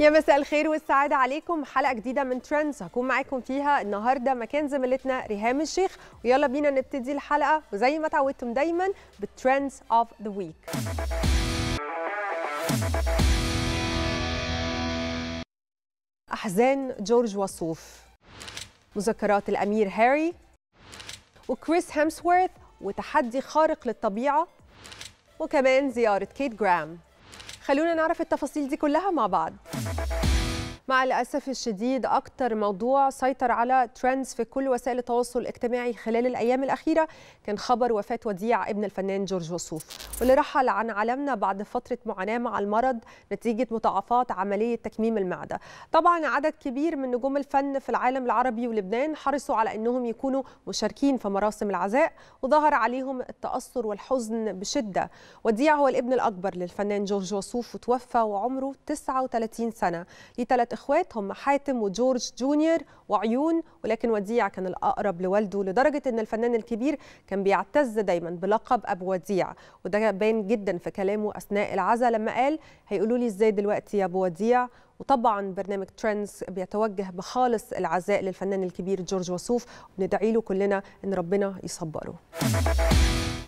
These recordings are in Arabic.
يا مساء الخير والسعادة عليكم حلقة جديدة من ترندز هكون معاكم فيها النهاردة مكان زميلتنا ريهام الشيخ ويلا بينا نبتدي الحلقة وزي ما اتعودتم دايما بالترندز اوف ذا ويك أحزان جورج وصوف مذكرات الأمير هاري وكريس هامسورث وتحدي خارق للطبيعة وكمان زيارة كيت جرام خلونا نعرف التفاصيل دي كلها مع بعض مع الأسف الشديد أكتر موضوع سيطر على ترندز في كل وسائل التواصل الاجتماعي خلال الأيام الأخيرة كان خبر وفاة وديع ابن الفنان جورج وصوف واللي رحل عن عالمنا بعد فترة معاناة مع المرض نتيجة مضاعفات عملية تكميم المعدة طبعا عدد كبير من نجوم الفن في العالم العربي ولبنان حرصوا على أنهم يكونوا مشاركين في مراسم العزاء وظهر عليهم التأثر والحزن بشدة وديع هو الابن الأكبر للفنان جورج وصوف وتوفى وعمره 39 سنة لثلاث الاخوات هم حاتم وجورج جونيور وعيون ولكن وديع كان الاقرب لوالده لدرجه ان الفنان الكبير كان بيعتز دايما بلقب ابو وديع وده باين جدا في كلامه اثناء العزاء لما قال هيقولوا لي ازاي دلوقتي يا ابو وديع وطبعا برنامج ترندز بيتوجه بخالص العزاء للفنان الكبير جورج وسوف وندعي له كلنا ان ربنا يصبره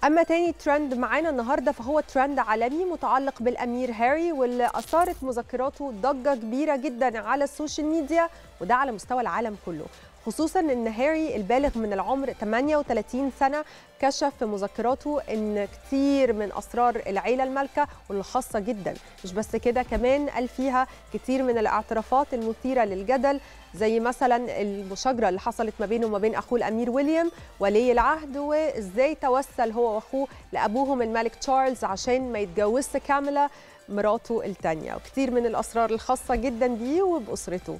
اما تاني ترند معانا النهارده فهو ترند عالمي متعلق بالامير هاري واللي اثارت مذكراته ضجه كبيره جدا على السوشيال ميديا وده على مستوى العالم كله خصوصا ان هاري البالغ من العمر 38 سنه كشف في مذكراته ان كتير من اسرار العيله المالكه والخاصه جدا مش بس كده كمان قال فيها كتير من الاعترافات المثيره للجدل زي مثلا المشاجره اللي حصلت ما بينه وما بين اخوه الامير ويليام ولي العهد وازاي توسل هو واخوه لابوهم الملك تشارلز عشان ما يتجوزش كامله مراته الثانيه وكتير من الاسرار الخاصه جدا بيه وباسرته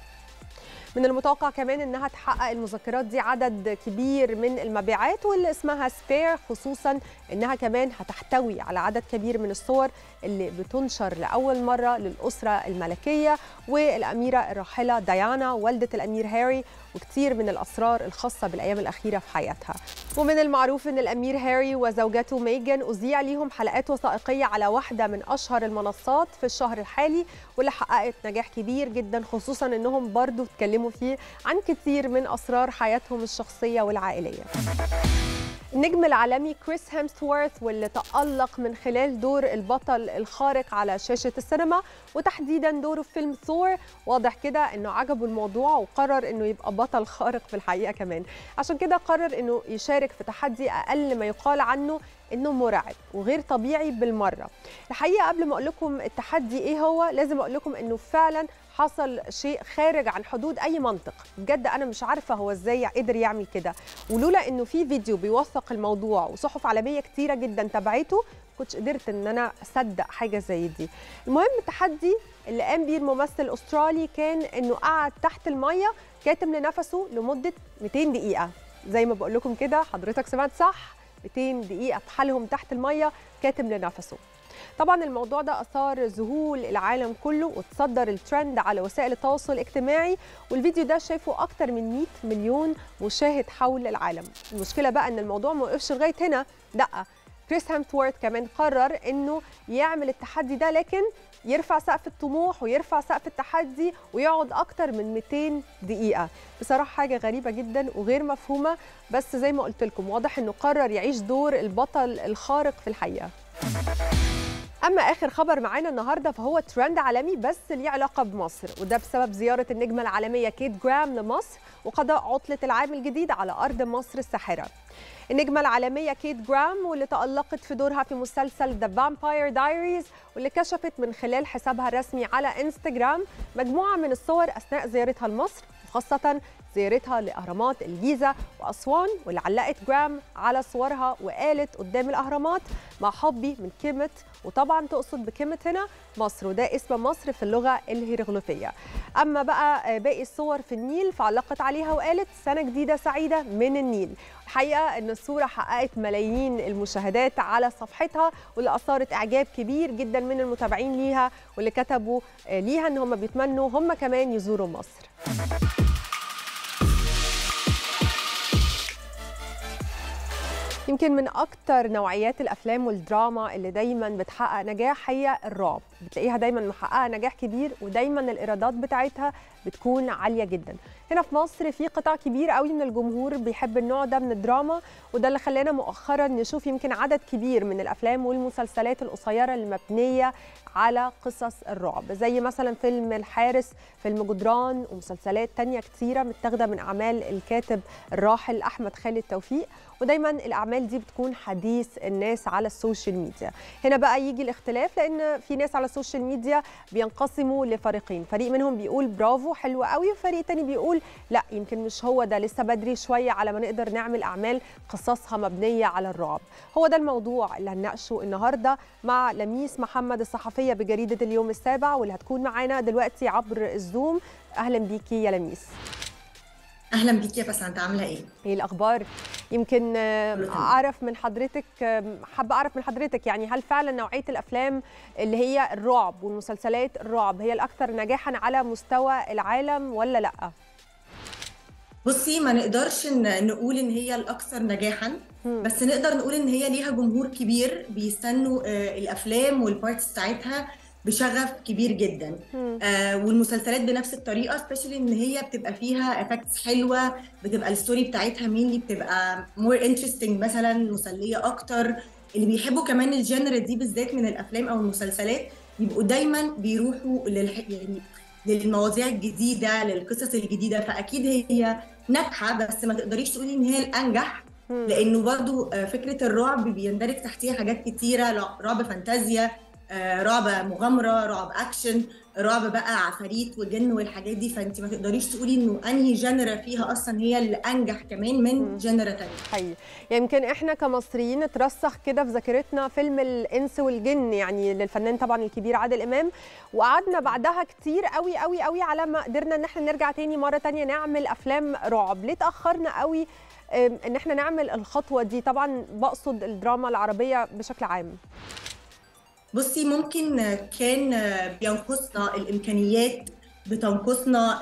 من المتوقع كمان انها تحقق المذكرات دي عدد كبير من المبيعات واللي اسمها سبير خصوصا انها كمان هتحتوي على عدد كبير من الصور اللي بتنشر لاول مره للاسره الملكيه والاميره الراحله ديانا والده الامير هاري وكتير من الاسرار الخاصه بالايام الاخيره في حياتها ومن المعروف ان الامير هاري وزوجته ميجن اذيع ليهم حلقات وثائقيه على واحده من اشهر المنصات في الشهر الحالي واللي حققت نجاح كبير جدا خصوصا انهم برضو اتكلموا بيتكلموا فيه عن كتير من أسرار حياتهم الشخصية والعائلية النجم العالمي كريس هيمسورث واللي تألق من خلال دور البطل الخارق على شاشة السينما وتحديدا دوره في فيلم ثور واضح كده انه عجبه الموضوع وقرر انه يبقى بطل خارق في الحقيقة كمان عشان كده قرر انه يشارك في تحدي اقل ما يقال عنه انه مرعب وغير طبيعي بالمره الحقيقه قبل ما اقول لكم التحدي ايه هو لازم اقول لكم انه فعلا حصل شيء خارج عن حدود اي منطق بجد انا مش عارفه هو ازاي قدر يعمل كده ولولا انه في فيديو بيوثق الموضوع وصحف عالميه كتيره جدا تابعته كنتش قدرت ان انا اصدق حاجه زي دي المهم التحدي اللي قام بيه الممثل الاسترالي كان انه قعد تحت الميه كاتم لنفسه لمده 200 دقيقه زي ما بقول لكم كده حضرتك سمعت صح 200 دقيقه بحالهم تحت الميه كاتم لنفسه طبعا الموضوع ده اثار ذهول العالم كله وتصدر الترند على وسائل التواصل الاجتماعي والفيديو ده شايفه اكتر من 100 مليون مشاهد حول العالم المشكله بقى ان الموضوع ما وقفش لغايه هنا لا كريس هامثورث كمان قرر انه يعمل التحدي ده لكن يرفع سقف الطموح ويرفع سقف التحدي ويقعد اكتر من 200 دقيقه بصراحه حاجه غريبه جدا وغير مفهومه بس زي ما قلت لكم واضح انه قرر يعيش دور البطل الخارق في الحقيقه اما اخر خبر معانا النهارده فهو ترند عالمي بس ليه علاقه بمصر وده بسبب زياره النجمه العالميه كيت جرام لمصر وقضاء عطله العام الجديد على ارض مصر الساحره النجمة العالمية كيت جرام واللي تألقت في دورها في مسلسل ذا فامباير دايريز واللي كشفت من خلال حسابها الرسمي على انستجرام مجموعة من الصور أثناء زيارتها لمصر وخاصة زيارتها لأهرامات الجيزة وأسوان واللي علقت جرام على صورها وقالت قدام الأهرامات مع حبي من كيمة وطبعا تقصد بكيمة هنا مصر وده اسم مصر في اللغة الهيروغليفية أما بقى باقي الصور في النيل فعلقت عليها وقالت سنة جديدة سعيدة من النيل الحقيقه ان الصوره حققت ملايين المشاهدات على صفحتها واللي اثارت اعجاب كبير جدا من المتابعين ليها واللي كتبوا ليها ان هم بيتمنوا هم كمان يزوروا مصر يمكن من اكتر نوعيات الافلام والدراما اللي دايما بتحقق نجاح هي الرعب بتلاقيها دايما محققه نجاح كبير ودايما الايرادات بتاعتها بتكون عاليه جدا هنا في مصر في قطاع كبير قوي من الجمهور بيحب النوع ده من الدراما وده اللي خلانا مؤخرا نشوف يمكن عدد كبير من الافلام والمسلسلات القصيره المبنيه على قصص الرعب زي مثلا فيلم الحارس فيلم جدران ومسلسلات تانية كتيرة متاخدة من أعمال الكاتب الراحل أحمد خالد توفيق ودايما الأعمال دي بتكون حديث الناس على السوشيال ميديا هنا بقى يجي الاختلاف لأن في ناس على السوشيال ميديا بينقسموا لفريقين فريق منهم بيقول برافو حلو قوي وفريق تاني بيقول لا يمكن مش هو ده لسه بدري شوية على ما نقدر نعمل أعمال قصصها مبنية على الرعب هو ده الموضوع اللي هنناقشه النهاردة مع لميس محمد الصحفي الصحفيه بجريده اليوم السابع واللي هتكون معانا دلوقتي عبر الزوم اهلا بيكي يا لميس اهلا بيكي يا انت عامله ايه ايه الاخبار يمكن آه، اعرف من حضرتك آه، حابه اعرف من حضرتك يعني هل فعلا نوعيه الافلام اللي هي الرعب والمسلسلات الرعب هي الاكثر نجاحا على مستوى العالم ولا لا بصي ما نقدرش نقول ان هي الاكثر نجاحا بس نقدر نقول ان هي ليها جمهور كبير بيستنوا آه، الافلام والبارتس بتاعتها بشغف كبير جدا آه والمسلسلات بنفس الطريقه سبيشالي ان هي بتبقى فيها افكتس حلوه بتبقى الستوري بتاعتها مينلي بتبقى مور انترستنج مثلا مسليه اكتر اللي بيحبوا كمان الجنر دي بالذات من الافلام او المسلسلات يبقوا دايما بيروحوا للح... يعني للمواضيع الجديده للقصص الجديده فاكيد هي ناجحه بس ما تقدريش تقولي ان هي الانجح لانه برضو آه، فكره الرعب بيندرج تحتيها حاجات كتيره رعب فانتازيا آه، رعب مغامره رعب اكشن رعب بقى عفاريت وجن والحاجات دي فانت ما تقدريش تقولي انه انهي جنرا فيها اصلا هي اللي انجح كمان من جنرا ثانيه حقيقي يمكن احنا كمصريين اترسخ كده في ذاكرتنا فيلم الانس والجن يعني للفنان طبعا الكبير عادل امام وقعدنا بعدها كتير قوي قوي قوي على ما قدرنا ان احنا نرجع تاني مره تانيه نعمل افلام رعب ليه اتاخرنا قوي ان احنا نعمل الخطوه دي طبعا بقصد الدراما العربيه بشكل عام بصي ممكن كان بينقصنا الامكانيات بتنقصنا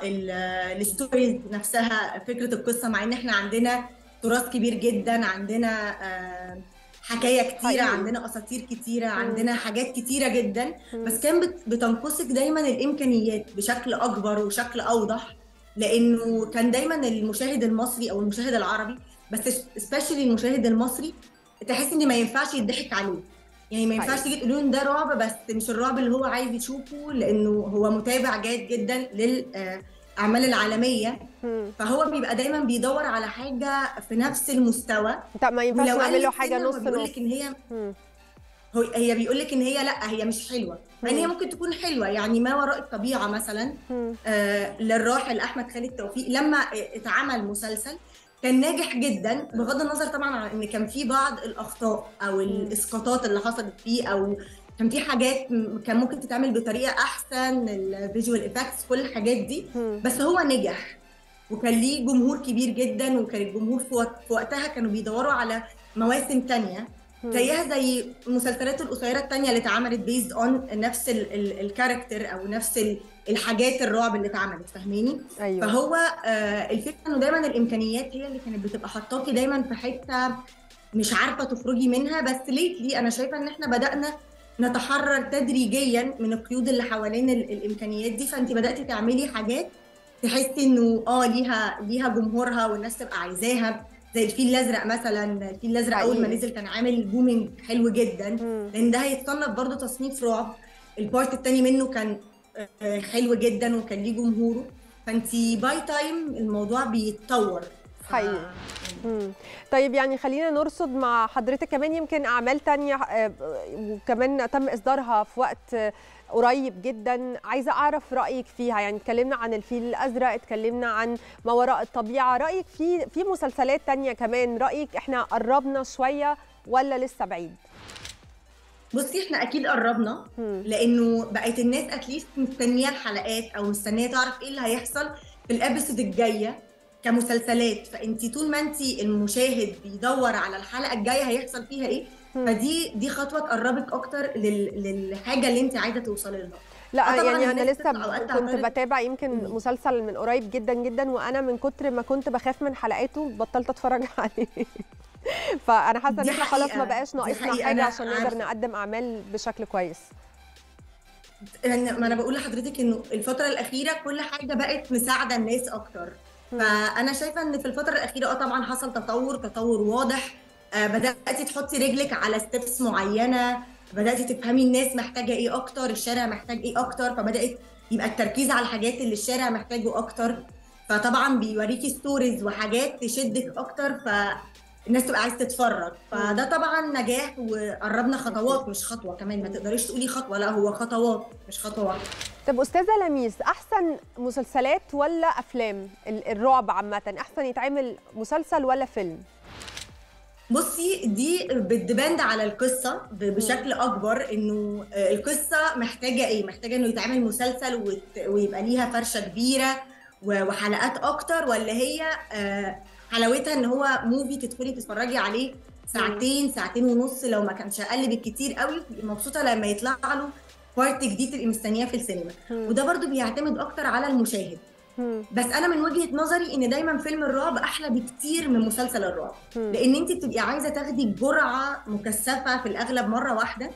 الستوريز نفسها فكره القصه مع ان احنا عندنا تراث كبير جدا عندنا آه، حكايه كتيره حقيقي. عندنا اساطير كتيره مم. عندنا حاجات كتيره جدا مم. بس كان بتنقصك دايما الامكانيات بشكل اكبر وشكل اوضح لانه كان دايما المشاهد المصري او المشاهد العربي بس سبيشالي المشاهد المصري تحس ان ما ينفعش يضحك عليه يعني ما ينفعش طيب. تيجي تقولوا ده رعب بس مش الرعب اللي هو عايز يشوفه لانه هو متابع جيد جدا للاعمال آه، العالميه فهو بيبقى دايما بيدور على حاجه في نفس المستوى طب ما ينفعش نعمل له حاجه نص نص بيقول لك ان هي هو هي بيقول لك ان هي لا هي مش حلوه مع ان هي ممكن تكون حلوه يعني ما وراء الطبيعه مثلا آه للراحل احمد خالد توفيق لما اتعمل مسلسل كان ناجح جدا بغض النظر طبعا عن ان كان في بعض الاخطاء او الاسقاطات اللي حصلت فيه او كان في حاجات كان ممكن تتعمل بطريقه احسن الفيجوال افكتس كل الحاجات دي بس هو نجح وكان ليه جمهور كبير جدا وكان الجمهور في وقتها كانوا بيدوروا على مواسم تانية زيها زي المسلسلات القصيره الثانيه اللي اتعملت بيزد اون نفس الكاركتر او نفس الحاجات الرعب اللي اتعملت فاهماني أيوة. فهو آه الفكره انه دايما الامكانيات هي اللي كانت بتبقى حطاكي دايما في حته مش عارفه تخرجي منها بس ليتلي انا شايفه ان احنا بدانا نتحرر تدريجيا من القيود اللي حوالين الامكانيات دي فانت بداتي تعملي حاجات تحسي انه اه ليها ليها جمهورها والناس تبقى عايزاها زي الفيل الازرق مثلا الفيل الازرق اول ما نزل كان عامل بومينج حلو جدا لان ده هيتصنف برضه تصنيف رعب البارت الثاني منه كان آه، حلو جدا وكان ليه جمهوره فانت باي تايم الموضوع بيتطور حقيقي يعني طيب يعني خلينا نرصد مع حضرتك كمان يمكن اعمال تانية آه، وكمان تم اصدارها في وقت قريب جدا عايزه اعرف رايك فيها يعني اتكلمنا عن الفيل الازرق اتكلمنا عن ما وراء الطبيعه رايك في في مسلسلات تانية كمان رايك احنا قربنا شويه ولا لسه بعيد بصي احنا اكيد قربنا لانه بقت الناس اتليست مستنيه الحلقات او مستنيه تعرف ايه اللي هيحصل في الابيسود الجايه كمسلسلات فانت طول ما انت المشاهد بيدور على الحلقه الجايه هيحصل فيها ايه فدي دي خطوه تقربك اكتر لل... للحاجه اللي انت عايزه توصلي لها لا يعني انا لسه كنت بتابع يمكن مسلسل من قريب جدا جدا وانا من كتر ما كنت بخاف من حلقاته بطلت اتفرج عليه فانا حاسه ان احنا خلاص ما بقاش ناقصنا حاجه عشان نقدر نقدم اعمال بشكل كويس يعني ما انا بقول لحضرتك انه الفتره الاخيره كل حاجه بقت مساعده الناس اكتر فانا شايفه ان في الفتره الاخيره اه طبعا حصل تطور تطور واضح آه، بداتي تحطي رجلك على ستيبس معينه بداتي تفهمي الناس محتاجه ايه اكتر الشارع محتاج ايه اكتر فبدات يبقى التركيز على الحاجات اللي الشارع محتاجه اكتر فطبعا بيوريكي ستوريز وحاجات تشدك اكتر ف الناس تبقى عايزه تتفرج فده طبعا نجاح وقربنا خطوات مش خطوه كمان ما تقدريش تقولي خطوه لا هو خطوات مش خطوه واحده طب استاذه لميس احسن مسلسلات ولا افلام الرعب عامه احسن يتعمل مسلسل ولا فيلم بصي دي بتدبند على القصه بشكل اكبر انه آه، القصه محتاجه ايه محتاجه انه يتعمل مسلسل ويبقى ليها فرشه كبيره وحلقات اكتر ولا هي آه، حلاوتها ان هو موفي تدخلي تتفرجي عليه ساعتين ساعتين ونص لو ما كانش اقل بالكتير قوي مبسوطه لما يطلع له بارت جديد تبقي مستنياه في السينما وده برده بيعتمد اكتر على المشاهد بس انا من وجهه نظري ان دايما فيلم الرعب احلى بكتير من مسلسل الرعب لان انت بتبقي عايزه تاخدي جرعه مكثفه في الاغلب مره واحده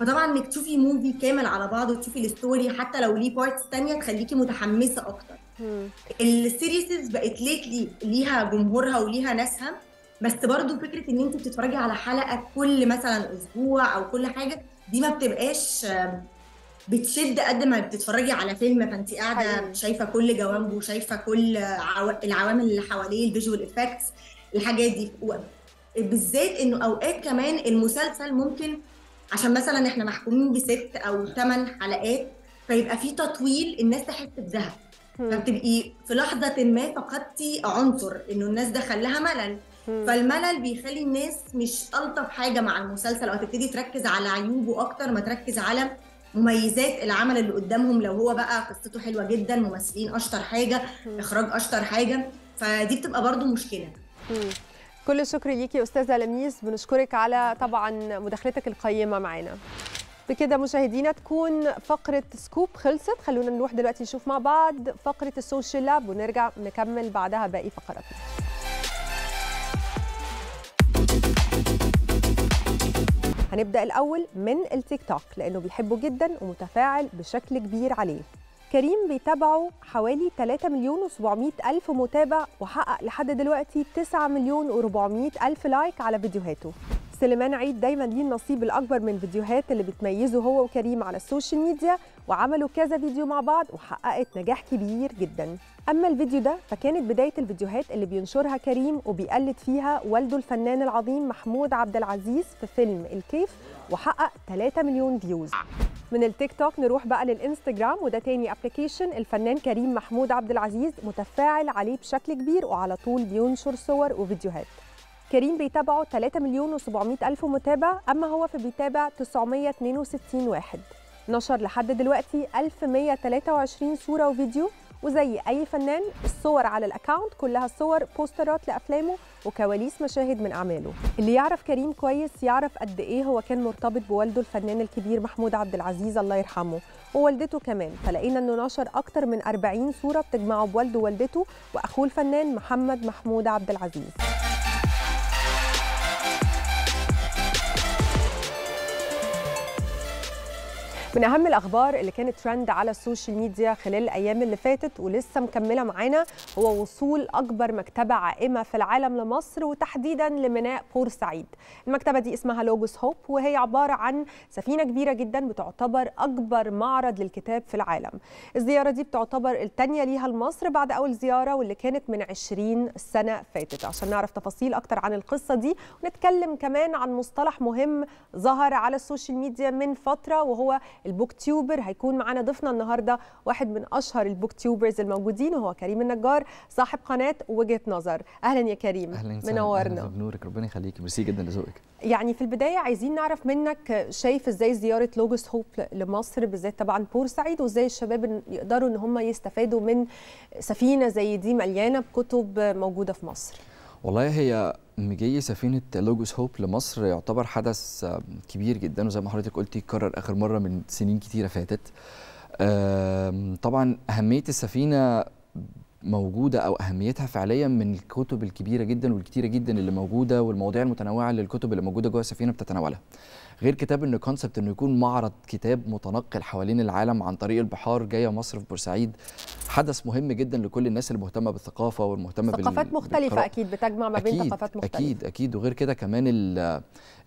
فطبعا انك تشوفي موفي كامل على بعضه وتشوفي الستوري حتى لو ليه بارتس تانية تخليكي متحمسه اكتر السيريسز بقت ليتلي ليها جمهورها وليها ناسها بس برضو فكره ان انت بتتفرجي على حلقه كل مثلا اسبوع او كل حاجه دي ما بتبقاش بتشد قد ما بتتفرجي على فيلم فانت قاعده شايفه كل جوانبه شايفه كل العوامل اللي حواليه الفيجوال افكتس الحاجات دي بالذات انه اوقات كمان المسلسل ممكن عشان مثلا احنا محكومين بست او ثمان حلقات فيبقى في تطويل الناس تحس بذهب فبتبقي في لحظه ما فقدتي عنصر انه الناس ده لها ملل فالملل بيخلي الناس مش الطف حاجه مع المسلسل او تبتدي تركز على عيوبه اكتر ما تركز على مميزات العمل اللي قدامهم لو هو بقى قصته حلوه جدا ممثلين اشطر حاجه اخراج اشطر حاجه فدي بتبقى برضو مشكله كل الشكر ليكي استاذه لميس بنشكرك على طبعا مداخلتك القيمه معانا بكده مشاهدينا تكون فقرة سكوب خلصت خلونا نروح دلوقتي نشوف مع بعض فقرة السوشيال لاب ونرجع نكمل بعدها باقي فقراتنا هنبدأ الأول من التيك توك لأنه بيحبه جدا ومتفاعل بشكل كبير عليه كريم بيتابعه حوالي 3 مليون و700 ألف متابع وحقق لحد دلوقتي 9 مليون و400 ألف لايك على فيديوهاته سليمان عيد دايما ليه النصيب الأكبر من الفيديوهات اللي بتميزه هو وكريم على السوشيال ميديا وعملوا كذا فيديو مع بعض وحققت نجاح كبير جدا أما الفيديو ده فكانت بداية الفيديوهات اللي بينشرها كريم وبيقلد فيها والده الفنان العظيم محمود عبد العزيز في فيلم الكيف وحقق 3 مليون فيوز من التيك توك نروح بقى للانستجرام وده تاني ابلكيشن الفنان كريم محمود عبد العزيز متفاعل عليه بشكل كبير وعلى طول بينشر صور وفيديوهات كريم بيتابعه 3 مليون و700 ألف متابع أما هو فبيتابع 962 واحد نشر لحد دلوقتي 1123 صورة وفيديو وزي اي فنان الصور على الاكاونت كلها صور بوسترات لافلامه وكواليس مشاهد من اعماله اللي يعرف كريم كويس يعرف قد ايه هو كان مرتبط بوالده الفنان الكبير محمود عبد العزيز الله يرحمه ووالدته كمان فلقينا انه نشر اكتر من 40 صوره بتجمعه بوالده ووالدته واخوه الفنان محمد محمود عبد العزيز من اهم الاخبار اللي كانت ترند على السوشيال ميديا خلال الايام اللي فاتت ولسه مكمله معانا هو وصول اكبر مكتبه عائمه في العالم لمصر وتحديدا لميناء بورسعيد المكتبه دي اسمها لوجوس هوب وهي عباره عن سفينه كبيره جدا بتعتبر اكبر معرض للكتاب في العالم الزياره دي بتعتبر الثانيه ليها لمصر بعد اول زياره واللي كانت من 20 سنه فاتت عشان نعرف تفاصيل اكتر عن القصه دي ونتكلم كمان عن مصطلح مهم ظهر على السوشيال ميديا من فتره وهو البوك تيوبر هيكون معانا ضيفنا النهارده واحد من اشهر البوك تيوبرز الموجودين وهو كريم النجار صاحب قناه وجهه نظر اهلا يا كريم أهلا منورنا أهلا بنورك ربنا يخليكي ميرسي جدا لذوقك يعني في البدايه عايزين نعرف منك شايف ازاي زياره لوجوس هوب لمصر بالذات طبعا بورسعيد وازاي الشباب يقدروا ان هم يستفادوا من سفينه زي دي مليانه بكتب موجوده في مصر والله هي مجي سفينة لوجوس هوب لمصر يعتبر حدث كبير جدا وزي ما حضرتك قلتي اتكرر آخر مرة من سنين كتيرة فاتت طبعا أهمية السفينة موجودة أو أهميتها فعليا من الكتب الكبيرة جدا والكتيرة جدا اللي موجودة والمواضيع المتنوعة اللي الكتب اللي موجودة جوه السفينة بتتناولها غير كتاب ان كونسبت انه يكون معرض كتاب متنقل حوالين العالم عن طريق البحار جايه مصر في بورسعيد حدث مهم جدا لكل الناس اللي مهتمه بالثقافه والمهتمه بال ثقافات مختلفه بالقراء. اكيد بتجمع ما بين ثقافات مختلفه اكيد اكيد وغير كده كمان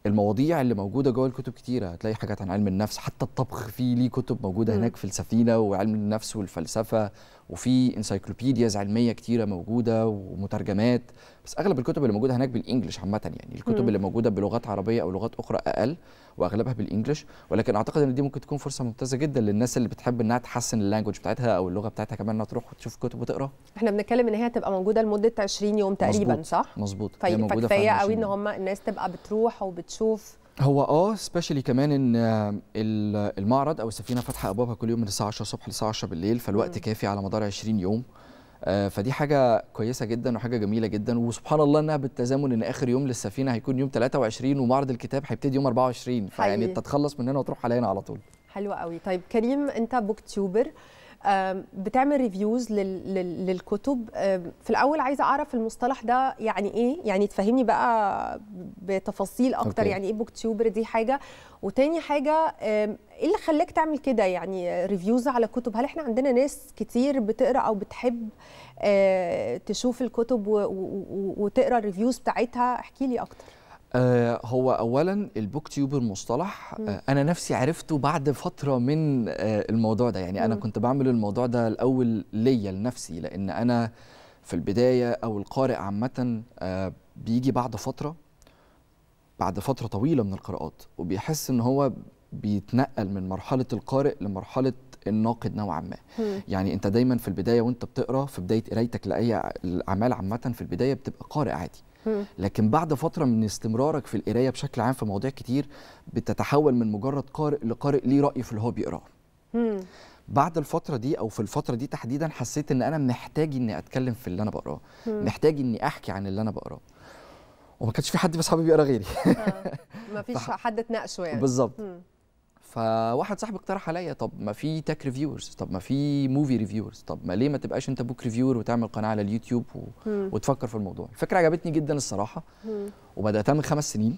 المواضيع اللي موجوده جوه الكتب كتيره هتلاقي حاجات عن علم النفس حتى الطبخ في ليه كتب موجوده م. هناك في السفينه وعلم النفس والفلسفه وفي انسايكلوبيدياز علميه كتيره موجوده ومترجمات بس اغلب الكتب اللي موجوده هناك بالانجلش عامه يعني الكتب اللي موجوده بلغات عربيه او لغات اخرى اقل واغلبها بالانجلش ولكن اعتقد ان دي ممكن تكون فرصه ممتازه جدا للناس اللي بتحب انها تحسن اللانجوج بتاعتها او اللغه بتاعتها كمان انها تروح وتشوف كتب وتقرا احنا بنتكلم ان هي تبقى موجوده لمده 20 يوم تقريبا مزبوط. صح مظبوط طيب، فكفايه قوي ان هم الناس تبقى بتروح وبتشوف هو اه سبيشالي كمان ان المعرض او السفينه فاتحه ابوابها كل يوم من الساعه 10 الصبح للساعه 10 بالليل فالوقت م. كافي على مدار 20 يوم آه، فدي حاجه كويسه جدا وحاجه جميله جدا وسبحان الله انها بالتزامن ان اخر يوم للسفينه هيكون يوم 23 ومعرض الكتاب هيبتدي يوم 24 فيعني تتخلص من هنا وتروح علينا على طول حلوه قوي طيب كريم انت بوك تيوبر بتعمل ريفيوز للكتب في الاول عايزه اعرف المصطلح ده يعني ايه يعني تفهمني بقى بتفاصيل اكتر أوكي. يعني ايه بوك تيوبر دي حاجه وتاني حاجه ايه اللي خلاك تعمل كده يعني ريفيوز على كتب هل احنا عندنا ناس كتير بتقرا او بتحب آه، تشوف الكتب وتقرا الريفيوز بتاعتها احكي لي اكتر آه، هو اولا البوك تيوبر مصطلح آه، انا نفسي عرفته بعد فتره من آه، الموضوع ده يعني انا كنت بعمل الموضوع ده الاول ليا لنفسي لان انا في البدايه او القارئ عامه بيجي بعد فتره بعد فتره طويله من القراءات وبيحس ان هو بيتنقل من مرحله القارئ لمرحله الناقد نوعا ما يعني انت دايما في البدايه وانت بتقرا في بدايه قرايتك لاي الاعمال عامه في البدايه بتبقى قارئ عادي لكن بعد فتره من استمرارك في القرايه بشكل عام في مواضيع كتير بتتحول من مجرد قارئ لقارئ ليه راي في اللي هو بيقراه بعد الفتره دي او في الفتره دي تحديدا حسيت ان انا محتاج اني اتكلم في اللي انا بقراه محتاج اني احكي عن اللي انا بقراه وما كانش في حد بس اصحابي بيقرا غيري آه. ما فيش حد تناقشه يعني بالظبط فواحد صاحبي اقترح عليا طب ما في تك ريفيورز طب ما في موفي ريفيورز طب ما ليه ما تبقاش انت بوك ريفيور وتعمل قناه على اليوتيوب و... وتفكر في الموضوع الفكره عجبتني جدا الصراحه وبداتها من خمس سنين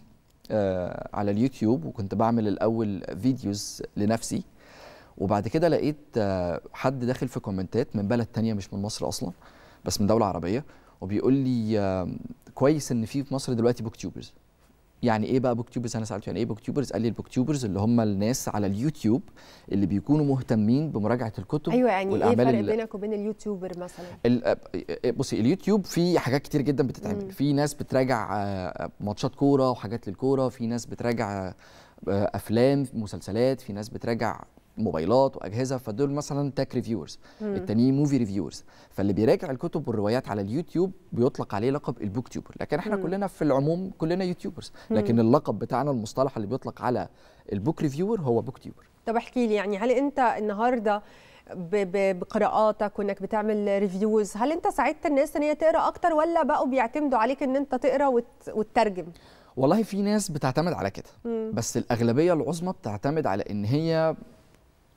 آه على اليوتيوب وكنت بعمل الاول فيديوز لنفسي وبعد كده لقيت آه حد داخل في كومنتات من بلد تانية مش من مصر اصلا بس من دوله عربيه وبيقول لي آه كويس ان في في مصر دلوقتي بوك تيوبرز يعني ايه بقى بوك تيوبرز انا سالته يعني ايه بوك تيوبرز قال لي البوك تيوبرز اللي هم الناس على اليوتيوب اللي بيكونوا مهتمين بمراجعه الكتب ايوه يعني ايه الفرق بينك وبين اليوتيوبر مثلا بصي اليوتيوب في حاجات كتير جدا بتتعمل في ناس بتراجع آه، ماتشات كوره وحاجات للكوره في ناس بتراجع آه، افلام مسلسلات في ناس بتراجع موبايلات واجهزه فدول مثلا تاك ريفيورز التانيين موفي ريفيورز فاللي بيراجع الكتب والروايات على اليوتيوب بيطلق عليه لقب البوك تيوبر لكن احنا مم. كلنا في العموم كلنا يوتيوبرز لكن اللقب بتاعنا المصطلح اللي بيطلق على البوك ريفيور هو بوك تيوبر طب احكي لي يعني هل انت النهارده بقراءاتك وانك بتعمل ريفيوز هل انت ساعدت الناس ان هي تقرا اكتر ولا بقوا بيعتمدوا عليك ان انت تقرا وتترجم والله في ناس بتعتمد على كده مم. بس الاغلبيه العظمى بتعتمد على ان هي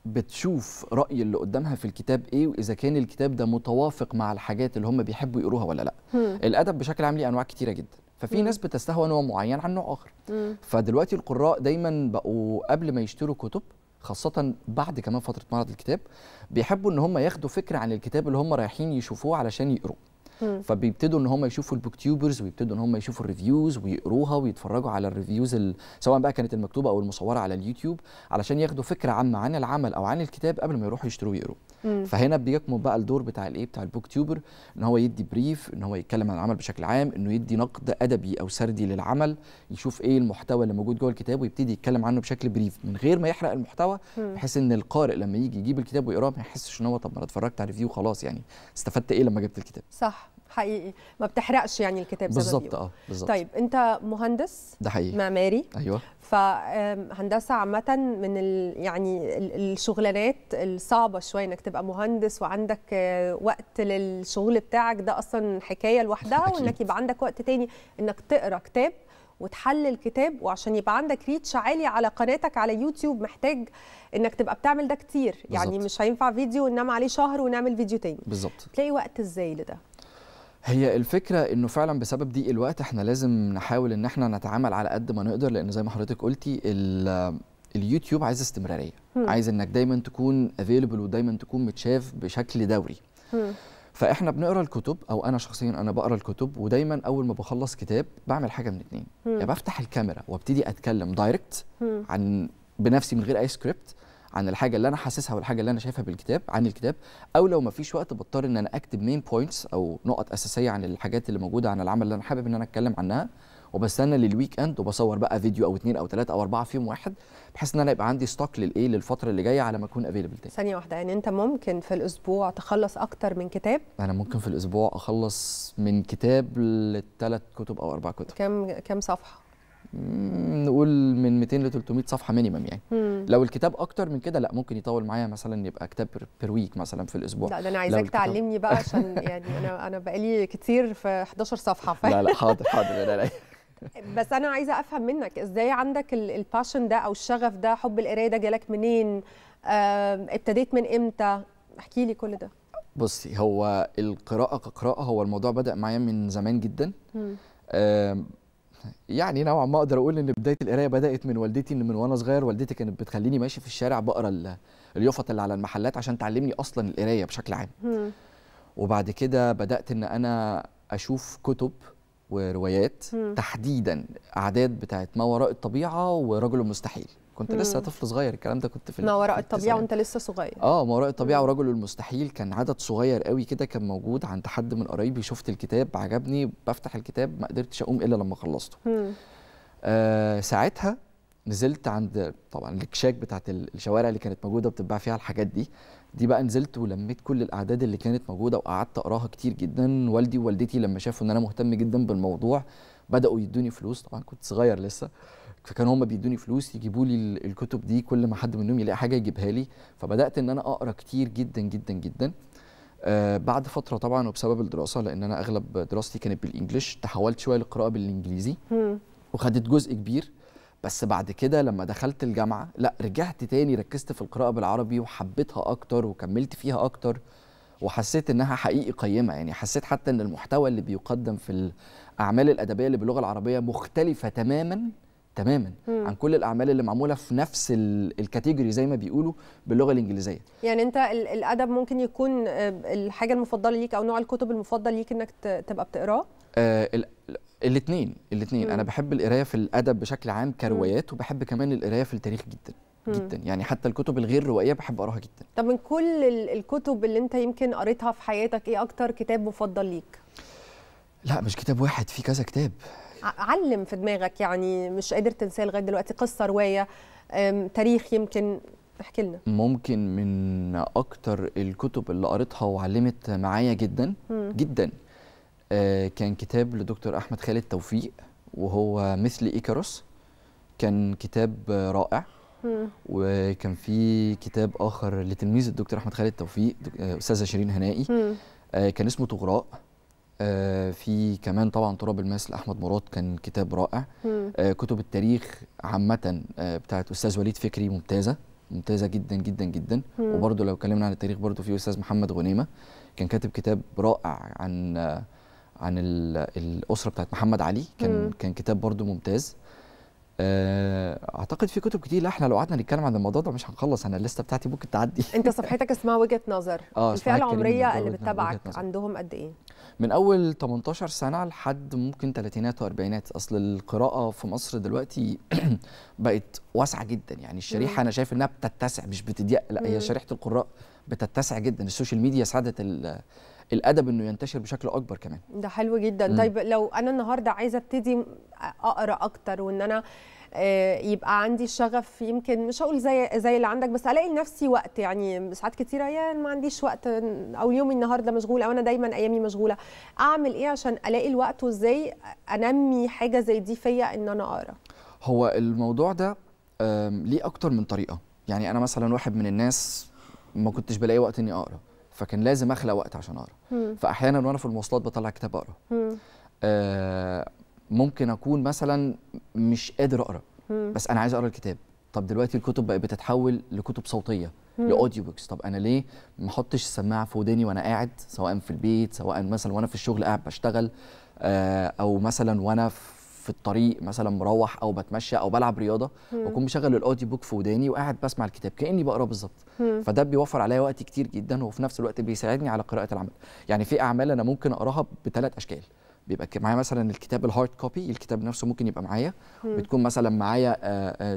بتشوف رأي اللي قدامها في الكتاب إيه وإذا كان الكتاب ده متوافق مع الحاجات اللي هم بيحبوا يقروها ولا لأ مم. الأدب بشكل عام ليه أنواع كتيرة جدا ففي مم. ناس بتستهوى نوع معين عن نوع آخر مم. فدلوقتي القراء دايما بقوا قبل ما يشتروا كتب خاصة بعد كمان فترة معرض الكتاب بيحبوا إن هم ياخدوا فكرة عن الكتاب اللي هم رايحين يشوفوه علشان يقروه فبيبتدوا ان هم يشوفوا البوكتيوبرز ويبتدوا ان هم يشوفوا الريفيوز ويقروها ويتفرجوا على الريفيوز ال... سواء بقى كانت المكتوبه او المصوره على اليوتيوب علشان ياخدوا فكره عامه عن العمل او عن الكتاب قبل ما يروحوا يشتروا ويقروا. فهنا بيكمن بقى الدور بتاع الايه بتاع البوك تيوبر ان هو يدي بريف ان هو يتكلم عن العمل بشكل عام انه يدي نقد ادبي او سردي للعمل يشوف ايه المحتوى اللي موجود جوه الكتاب ويبتدي يتكلم عنه بشكل بريف من غير ما يحرق المحتوى بحيث ان القارئ لما يجي يجيب الكتاب ويقراه ما يحسش ان هو طب ما انا اتفرجت على ريفيو خلاص يعني استفدت ايه لما جبت الكتاب صح حقيقي ما بتحرقش يعني الكتاب بالظبط اه بالظبط طيب انت مهندس ده حقيقي معماري ايوه فهندسه عامه من ال يعني الشغلانات الصعبه شويه انك تبقى مهندس وعندك آه، وقت للشغل بتاعك ده اصلا حكايه لوحدها وانك يبقى عندك وقت تاني انك تقرا كتاب وتحلل كتاب وعشان يبقى عندك ريتش عالي على قناتك على يوتيوب محتاج انك تبقى بتعمل ده كتير يعني مش هينفع فيديو وننام عليه شهر ونعمل فيديو تاني بالظبط تلاقي وقت ازاي لده هي الفكره انه فعلا بسبب ضيق الوقت احنا لازم نحاول ان احنا نتعامل على قد ما نقدر لان زي ما حضرتك قلتي اليوتيوب عايز استمراريه م. عايز انك دايما تكون افيلبل ودايما تكون متشاف بشكل دوري م. فاحنا بنقرا الكتب او انا شخصيا انا بقرا الكتب ودايما اول ما بخلص كتاب بعمل حاجه من اتنين يا يعني بفتح الكاميرا وابتدي اتكلم دايركت عن بنفسي من غير اي سكريبت عن الحاجه اللي انا حاسسها والحاجه اللي انا شايفها بالكتاب عن الكتاب او لو ما فيش وقت بضطر ان انا اكتب مين بوينتس او نقط اساسيه عن الحاجات اللي موجوده عن العمل اللي انا حابب ان انا اتكلم عنها وبستنى للويك اند وبصور بقى فيديو او اثنين او ثلاثه او اربعه في يوم واحد بحيث ان انا يبقى عندي ستوك للايه للفتره اللي جايه على ما اكون افيلبل تاني ثانيه واحده يعني انت ممكن في الاسبوع تخلص اكتر من كتاب انا ممكن في الاسبوع اخلص من كتاب لثلاث كتب او اربع كتب كم كم صفحه نقول من 200 ل 300 صفحه مينيمم يعني مم. لو الكتاب اكتر من كده لا ممكن يطول معايا مثلا يبقى كتاب بير ويك مثلا في الاسبوع لا ده انا عايزاك تعلمني بقى عشان يعني انا انا بقالي كتير في 11 صفحه ف... لا لا حاضر حاضر لا لا بس انا عايزه افهم منك ازاي عندك الباشن ده او الشغف ده حب القرايه ده جالك منين ابتديت من امتى احكي لي كل ده بصي هو القراءه كقراءه هو الموضوع بدا معايا من زمان جدا يعني نوعا ما اقدر اقول ان بدايه القرايه بدات من والدتي ان من وانا صغير والدتي كانت بتخليني ماشي في الشارع بقرا اليافط اللي على المحلات عشان تعلمني اصلا القرايه بشكل عام وبعد كده بدات ان انا اشوف كتب وروايات تحديدا اعداد بتاعت ما وراء الطبيعه ورجل المستحيل كنت مم. لسه طفل صغير الكلام ده كنت في ما وراء الطبيعه وانت لسه صغير اه ما وراء الطبيعه ورجل المستحيل كان عدد صغير قوي كده كان موجود عند حد من قرايبي شفت الكتاب عجبني بفتح الكتاب ما قدرتش اقوم الا لما خلصته آه ساعتها نزلت عند طبعا الكشاك بتاعت الشوارع اللي كانت موجوده بتتباع فيها الحاجات دي دي بقى نزلت ولميت كل الاعداد اللي كانت موجوده وقعدت اقراها كتير جدا والدي ووالدتي لما شافوا ان انا مهتم جدا بالموضوع بداوا يدوني فلوس طبعا كنت صغير لسه فكان هم بيدوني فلوس يجيبوا لي الكتب دي كل ما حد منهم يلاقي حاجه يجيبها لي فبدات ان انا اقرا كتير جدا جدا جدا آه بعد فتره طبعا وبسبب الدراسه لان انا اغلب دراستي كانت بالانجلش تحولت شويه للقراءه بالانجليزي وخدت جزء كبير بس بعد كده لما دخلت الجامعه لا رجعت تاني ركزت في القراءه بالعربي وحبيتها اكتر وكملت فيها اكتر وحسيت انها حقيقي قيمه يعني حسيت حتى ان المحتوى اللي بيقدم في الاعمال الادبيه اللي باللغه العربيه مختلفه تماما تماما مم. عن كل الاعمال اللي معموله في نفس الكاتيجوري زي ما بيقولوا باللغه الانجليزيه يعني انت الادب ممكن يكون آه، الحاجه المفضله ليك او نوع الكتب المفضل ليك انك تبقى بتقراه آه الاثنين الاثنين انا بحب القرايه في الادب بشكل عام كروايات وبحب كمان القرايه في التاريخ جدا جدا يعني حتى الكتب الغير روائيه بحب اقراها جدا طب من كل الكتب اللي انت يمكن قريتها في حياتك ايه اكتر كتاب مفضل ليك لا مش كتاب واحد في كذا كتاب علم في دماغك يعني مش قادر تنساه لغايه دلوقتي قصه روايه تاريخ يمكن احكي لنا ممكن من اكتر الكتب اللي قريتها وعلمت معايا جدا م. جدا آه، كان كتاب لدكتور احمد خالد توفيق وهو مثل ايكاروس كان كتاب رائع وكان في كتاب اخر لتلميذ الدكتور احمد خالد توفيق آه، استاذه شيرين هنائي آه، كان اسمه طغراء آه، في كمان طبعا تراب الماس لاحمد مراد كان كتاب رائع آه، كتب التاريخ عامه آه، بتاعت استاذ وليد فكري ممتازه ممتازه جدا جدا جدا وبرده لو اتكلمنا عن التاريخ برده في استاذ محمد غنيمه كان كاتب كتاب رائع عن عن الاسره بتاعت محمد علي كان مم. كان كتاب برده ممتاز آه، اعتقد في كتب كتير لا احنا لو قعدنا نتكلم عن الموضوع ده مش هنخلص انا الليسته بتاعتي ممكن تعدي انت صفحتك اسمها وجهه نظر آه الفئه العمريه اللي بتتابعك عندهم قد ايه من اول 18 سنه لحد ممكن ثلاثينات واربعينات اصل القراءه في مصر دلوقتي بقت واسعه جدا يعني الشريحه انا شايف انها بتتسع مش بتضيق لا هي شريحه القراء بتتسع جدا السوشيال ميديا ساعدت الادب انه ينتشر بشكل اكبر كمان ده حلو جدا مم. طيب لو انا النهارده عايزه ابتدي اقرا اكتر وان انا آه، يبقى عندي شغف يمكن مش هقول زي زي اللي عندك بس الاقي لنفسي وقت يعني ساعات كتيره يا ما عنديش وقت او يومي النهارده مشغول او انا دايما ايامي مشغوله اعمل ايه عشان الاقي الوقت وازاي انمي حاجه زي دي فيا ان انا اقرا هو الموضوع ده ليه اكتر من طريقه يعني انا مثلا واحد من الناس ما كنتش بلاقي وقت اني اقرا فكان لازم اخلق وقت عشان اقرا فاحيانا وانا في المواصلات بطلع كتاب اقرا آه ممكن اكون مثلا مش قادر اقرا بس انا عايز اقرا الكتاب طب دلوقتي الكتب بقت بتتحول لكتب صوتيه لاوديو بوكس طب انا ليه ما احطش السماعه في وداني وانا قاعد سواء في البيت سواء مثلا وانا في الشغل قاعد بشتغل آه او مثلا وانا في في الطريق مثلا مروح او بتمشى او بلعب رياضه واكون مشغل الاوديو بوك في وداني وقاعد بسمع الكتاب كاني بقرا بالظبط فده بيوفر عليا وقت كتير جدا وفي نفس الوقت بيساعدني على قراءه العمل يعني في اعمال انا ممكن اقراها بثلاث اشكال بيبقى معايا مثلا الكتاب الهارد كوبي الكتاب نفسه ممكن يبقى معايا بتكون مثلا معايا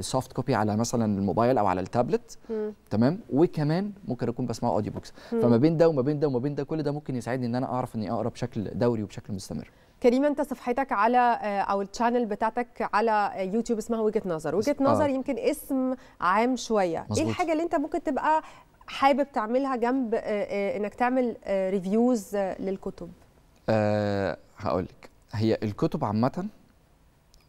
سوفت آه، كوبي آه، على مثلا الموبايل او على التابلت مم. تمام وكمان ممكن اكون بسمع اوديو بوكس فما بين ده وما بين ده وما بين ده كل ده ممكن يساعدني ان انا اعرف اني اقرا بشكل دوري وبشكل مستمر كريم انت صفحتك على آه، او التشانل بتاعتك على آه، يوتيوب اسمها وجهه نظر وجهه آه. نظر آه. يمكن اسم عام شويه مزبوط. ايه الحاجه اللي انت ممكن تبقى حابب تعملها جنب انك تعمل ريفيوز للكتب أه هقول لك هي الكتب عامه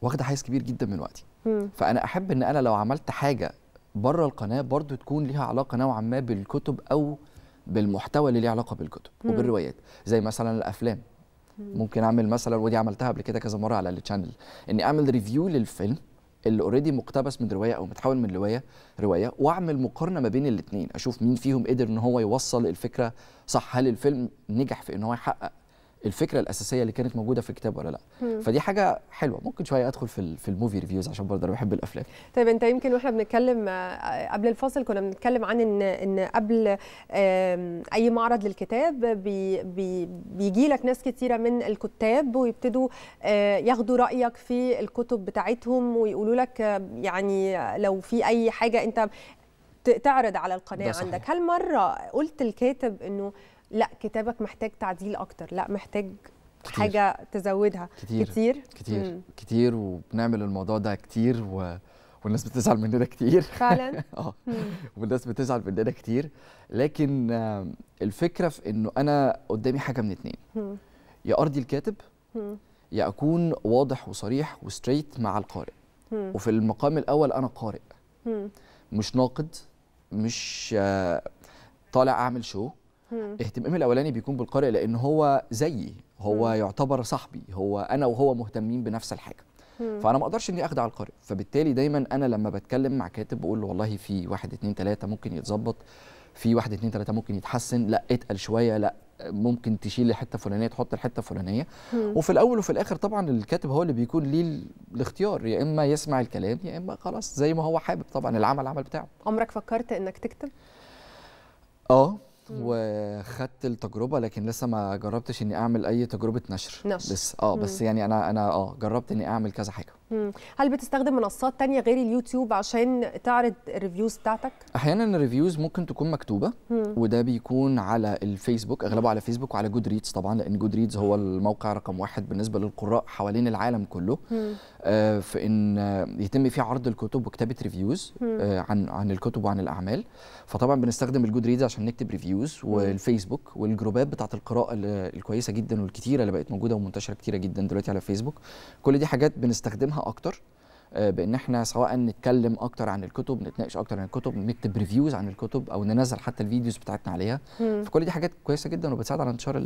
واخده حيز كبير جدا من وقتي م. فانا احب ان انا لو عملت حاجه بره القناه برضو تكون ليها علاقه نوعا ما بالكتب او بالمحتوى اللي ليه علاقه بالكتب م. وبالروايات زي مثلا الافلام ممكن اعمل مثلا ودي عملتها قبل كده كذا مره على التشانل اني اعمل ريفيو للفيلم اللي اوريدي مقتبس من روايه او متحول من روايه روايه واعمل مقارنه ما بين الاثنين اشوف مين فيهم قدر ان هو يوصل الفكره صح هل الفيلم نجح في ان هو يحقق الفكره الاساسيه اللي كانت موجوده في الكتاب ولا لا مم. فدي حاجه حلوه ممكن شويه ادخل في في الموفي ريفيوز عشان برضه انا بحب الافلام طيب انت يمكن واحنا بنتكلم آه، قبل الفاصل كنا بنتكلم عن ان ان قبل اي معرض للكتاب بي بي بيجي لك ناس كثيره من الكتاب ويبتدوا آه، ياخدوا رايك في الكتب بتاعتهم ويقولوا لك آه، يعني لو في اي حاجه انت تعرض على القناه عندك هل مره قلت الكاتب انه لا كتابك محتاج تعديل اكتر لا محتاج كتير. حاجه تزودها كتير كتير كتير, كتير وبنعمل الموضوع ده كتير و... والناس بتزعل مننا كتير فعلا اه والناس بتزعل مننا كتير لكن الفكره في انه انا قدامي حاجه من اتنين يا ارضي الكاتب يا اكون واضح وصريح وستريت مع القارئ وفي المقام الاول انا قارئ مش ناقد مش آه، طالع اعمل شو اهتمامي الاولاني بيكون بالقارئ لان هو زيي هو مم. يعتبر صاحبي هو انا وهو مهتمين بنفس الحاجه مم. فانا ما اقدرش اني اخدع القارئ فبالتالي دايما انا لما بتكلم مع كاتب بقول له والله في واحد اتنين تلاته ممكن يتظبط في واحد اتنين تلاته ممكن يتحسن لا اتقل شويه لا ممكن تشيل الحته الفلانيه تحط الحته الفلانيه وفي الاول وفي الاخر طبعا الكاتب هو اللي بيكون ليه الاختيار يا اما يسمع الكلام يا اما خلاص زي ما هو حابب طبعا العمل العمل بتاعه عمرك فكرت انك تكتب اه وخدت التجربه لكن لسه ما جربتش اني اعمل اي تجربه نشر نشر لسه اه بس يعني انا انا اه جربت اني اعمل كذا حاجه هل بتستخدم منصات تانية غير اليوتيوب عشان تعرض الريفيوز بتاعتك؟ احيانا الريفيوز ممكن تكون مكتوبه وده بيكون على الفيسبوك اغلبه على فيسبوك وعلى جود ريدز طبعا لان جود ريدز هو الموقع رقم واحد بالنسبه للقراء حوالين العالم كله آه في ان يتم فيه عرض الكتب وكتابه ريفيوز آه عن عن الكتب وعن الاعمال فطبعا بنستخدم الجود ريدز عشان نكتب ريفيوز والفيسبوك والجروبات بتاعه القراءه الكويسه جدا والكتيره اللي بقت موجوده ومنتشره كتيره جدا دلوقتي على فيسبوك كل دي حاجات بنستخدمها منها اكتر آه، بان احنا سواء نتكلم اكتر عن الكتب نتناقش اكتر عن الكتب نكتب ريفيوز عن الكتب او ننزل حتى الفيديوز بتاعتنا عليها فكل دي حاجات كويسه جدا وبتساعد على انتشار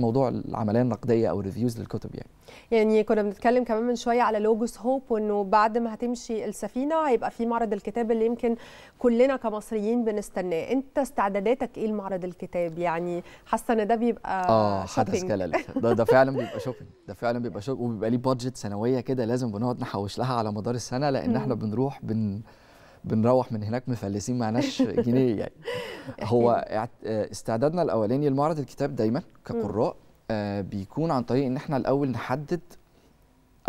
موضوع العمليه النقديه او الريفيوز للكتب يعني يعني كنا بنتكلم كمان من شويه على لوجوس هوب وانه بعد ما هتمشي السفينه هيبقى في معرض الكتاب اللي يمكن كلنا كمصريين بنستناه انت استعداداتك ايه لمعرض الكتاب يعني حاسه ان ده بيبقى اه حدث كلل ده ده فعلا بيبقى شوبينج ده فعلا بيبقى شوبينج وبيبقى ليه بادجت سنويه كده لازم بنقعد نحوش لها على مدار السنه لان احنا بنروح بن بنروح من هناك مفلسين معناش جنيه يعني هو استعدادنا الاولاني لمعرض الكتاب دايما كقراء آه، بيكون عن طريق ان احنا الاول نحدد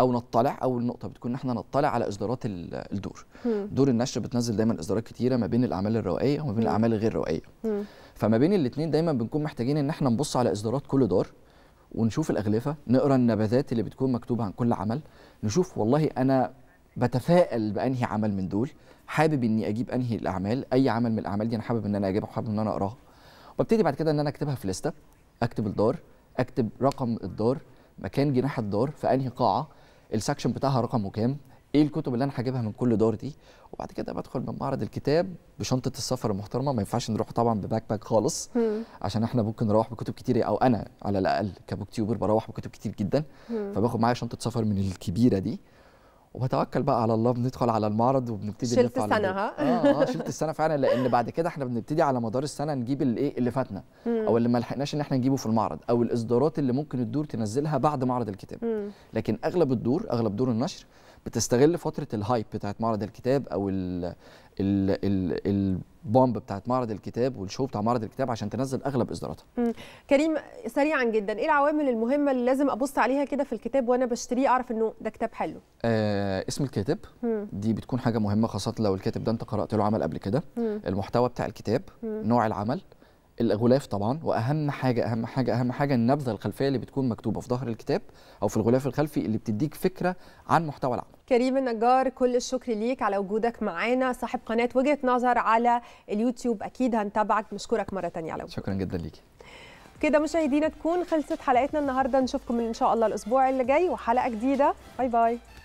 او نطلع اول نقطه بتكون ان احنا نطلع على اصدارات الدور دور النشر بتنزل دايما اصدارات كتيره ما بين الاعمال الروائيه وما بين الاعمال الغير روائيه فما بين الاثنين دايما بنكون محتاجين ان احنا نبص على اصدارات كل دار ونشوف الاغلفه نقرا النبذات اللي بتكون مكتوبه عن كل عمل نشوف والله انا بتفائل بانهي عمل من دول حابب اني اجيب انهي الاعمال اي عمل من الاعمال دي انا حابب ان انا اجيبها وحابب ان انا اقراها وابتدي بعد كده ان انا اكتبها في لسته اكتب الدار اكتب رقم الدار مكان جناح الدار في انهي قاعه السكشن بتاعها رقمه كام ايه الكتب اللي انا هجيبها من كل دار دي وبعد كده بدخل من معرض الكتاب بشنطه السفر المحترمه ما ينفعش نروح طبعا بباك باك خالص مم. عشان احنا ممكن نروح بكتب كتير او انا على الاقل كبوكتيوبر بروح بكتب كتير جدا مم. فباخد معايا شنطه سفر من الكبيره دي وبتوكل بقى على الله بندخل على المعرض وبنبتدي شلت السنه ها اه اه شلت السنه فعلا لان بعد كده احنا بنبتدي على مدار السنه نجيب الايه اللي فاتنا او اللي ما لحقناش ان احنا نجيبه في المعرض او الاصدارات اللي ممكن الدور تنزلها بعد معرض الكتاب لكن اغلب الدور اغلب دور النشر بتستغل فتره الهايب بتاعت معرض الكتاب او ال ال ال البومب بتاعت معرض الكتاب والشو بتاع معرض الكتاب عشان تنزل اغلب اصداراتها. كريم سريعا جدا ايه العوامل المهمه اللي لازم ابص عليها كده في الكتاب وانا بشتريه اعرف انه ده كتاب حلو؟ آه اسم الكاتب دي بتكون حاجه مهمه خاصه لو الكاتب ده انت قرات له عمل قبل كده المحتوى بتاع الكتاب نوع العمل الغلاف طبعا واهم حاجه اهم حاجه اهم حاجه النبذه الخلفيه اللي بتكون مكتوبه في ظهر الكتاب او في الغلاف الخلفي اللي بتديك فكره عن محتوى العمل كريم النجار كل الشكر ليك على وجودك معانا صاحب قناه وجهه نظر على اليوتيوب اكيد هنتابعك بنشكرك مره ثانيه على وجودك شكرا جدا ليكي كده مشاهدينا تكون خلصت حلقتنا النهارده نشوفكم ان شاء الله الاسبوع اللي جاي وحلقه جديده باي باي